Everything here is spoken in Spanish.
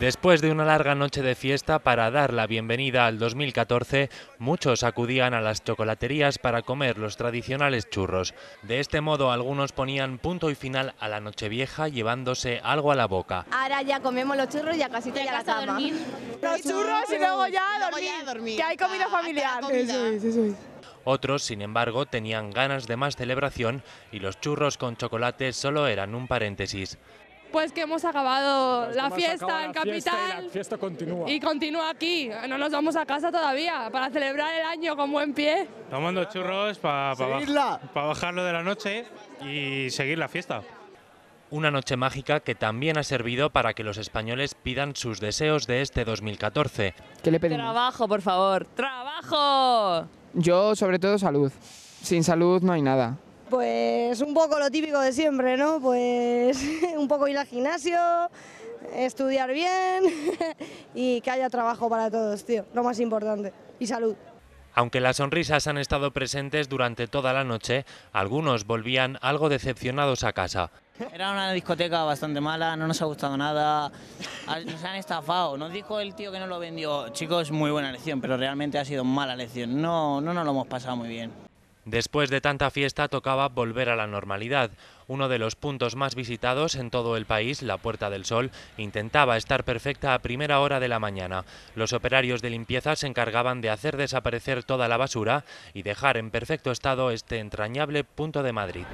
Después de una larga noche de fiesta para dar la bienvenida al 2014, muchos acudían a las chocolaterías para comer los tradicionales churros. De este modo, algunos ponían punto y final a la noche vieja llevándose algo a la boca. Ahora ya comemos los churros y casi te a la Los churros y luego ya a dormir, que hay comida familiar. Otros, sin embargo, tenían ganas de más celebración y los churros con chocolate solo eran un paréntesis pues que hemos acabado la fiesta en Capital. y continúa. aquí. No nos vamos a casa todavía para celebrar el año con buen pie. Tomando churros para bajarlo de la noche y seguir la fiesta. Una noche mágica que también ha servido para que los españoles pidan sus deseos de este 2014. ¿Qué le pedimos? Trabajo, por favor. ¡Trabajo! Yo, sobre todo, salud. Sin salud no hay nada. Pues un poco lo típico de siempre, ¿no? Pues un poco ir al gimnasio, estudiar bien y que haya trabajo para todos, tío. Lo más importante. Y salud. Aunque las sonrisas han estado presentes durante toda la noche, algunos volvían algo decepcionados a casa. Era una discoteca bastante mala, no nos ha gustado nada, nos han estafado. Nos dijo el tío que no lo vendió, chicos, muy buena lección, pero realmente ha sido mala lección. No, no nos lo hemos pasado muy bien. Después de tanta fiesta tocaba volver a la normalidad. Uno de los puntos más visitados en todo el país, la Puerta del Sol, intentaba estar perfecta a primera hora de la mañana. Los operarios de limpieza se encargaban de hacer desaparecer toda la basura y dejar en perfecto estado este entrañable punto de Madrid.